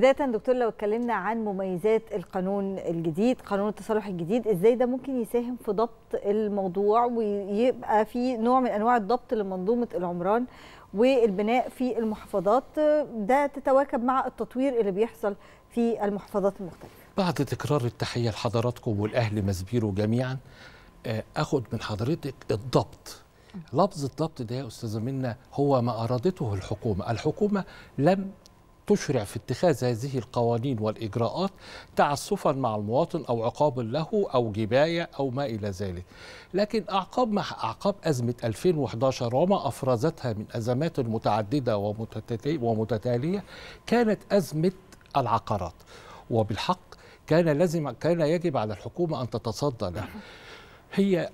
بداية دكتور لو اتكلمنا عن مميزات القانون الجديد قانون التصالح الجديد ازاي ده ممكن يساهم في ضبط الموضوع ويبقى في نوع من انواع الضبط لمنظومة العمران والبناء في المحافظات ده تتواكب مع التطوير اللي بيحصل في المحافظات المختلفة بعد تكرار التحية لحضراتكم والأهل مزبيرو جميعا آه، أخد من حضرتك الضبط لفظ الضبط ده يا استاذه منا هو ما ارادته الحكومه، الحكومه لم تشرع في اتخاذ هذه القوانين والإجراءات تعسفا مع المواطن أو عقابا له أو جباية أو ما إلى ذلك لكن أعقاب مع أعقاب أزمة 2011 وما أفرزتها من أزمات متعددة ومتتالية كانت أزمة العقارات وبالحق كان لازم كان يجب على الحكومة أن تتصدى له هي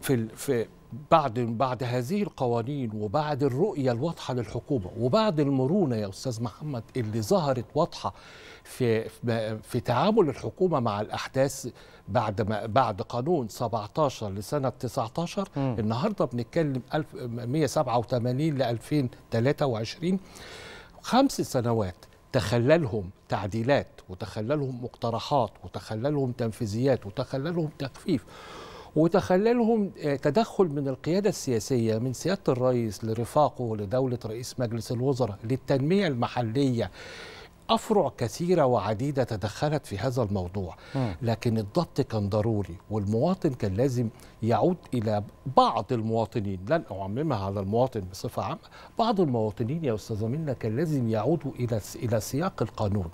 في في بعد بعد هذه القوانين وبعد الرؤيه الواضحه للحكومه وبعد المرونه يا استاذ محمد اللي ظهرت واضحه في في تعامل الحكومه مع الاحداث بعد ما بعد قانون 17 لسنه 19 م. النهارده بنتكلم 187 ل 2023 خمس سنوات تخللهم تعديلات وتخللهم مقترحات وتخللهم تنفيذيات وتخللهم تخفيف وتخللهم آه، تدخل من القيادة السياسية من سيادة الرئيس لرفاقه لدولة رئيس مجلس الوزراء للتنمية المحلية أفرع كثيرة وعديدة تدخلت في هذا الموضوع لكن الضبط كان ضروري والمواطن كان لازم يعود إلى بعض المواطنين لن أعممها على المواطن بصفة عامة بعض المواطنين يا أستاذ منا كان لازم يعودوا إلى إلى سياق القانون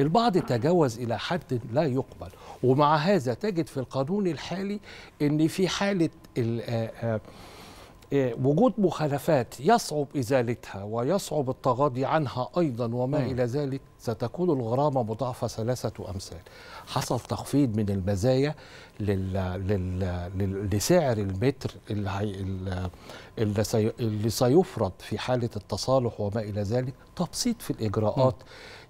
البعض تجاوز إلى حد لا يقبل ومع هذا تجد في القانون الحالي أن في حالة إيه، وجود مخالفات يصعب ازالتها ويصعب التغاضي عنها ايضا وما م. الى ذلك ستكون الغرامه مضاعفه ثلاثه امثال. حصل تخفيض من المزايا لل... لل... لل... لسعر المتر اللي, اللي, سي... اللي سيفرض في حاله التصالح وما الى ذلك، تبسيط في الاجراءات. م.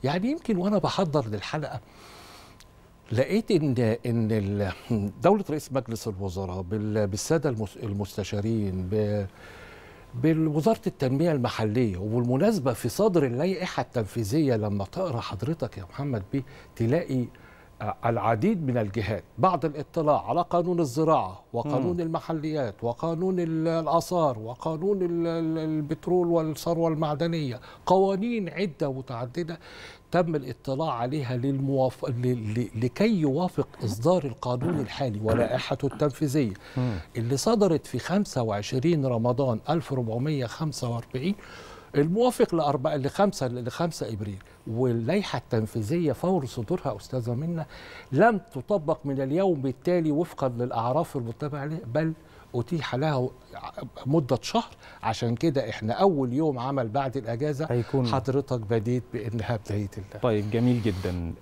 يعني يمكن وانا بحضر للحلقه لقيت ان ان دوله رئيس مجلس الوزراء بالساده المستشارين بوزاره التنميه المحليه وبالمناسبه في صدر اللائحه التنفيذيه لما تقرا حضرتك يا محمد بيه تلاقي العديد من الجهات بعد الاطلاع على قانون الزراعة وقانون م. المحليات وقانون الآثار وقانون البترول والثروة المعدنية قوانين عدة متعددة تم الاطلاع عليها ل... لكي يوافق إصدار القانون الحالي ولائحته التنفيذية اللي صدرت في 25 رمضان 1445 الموافق لأربعة لخمسة لخمسة إبريل واللائحة التنفيذية فور صدورها أستاذة منا لم تطبق من اليوم التالي وفقا للأعراف المتبعة بل اتيح لها مده شهر عشان كده احنا اول يوم عمل بعد الاجازه هيكون حضرتك بديت بانها بدايه الله طيب جميل جدا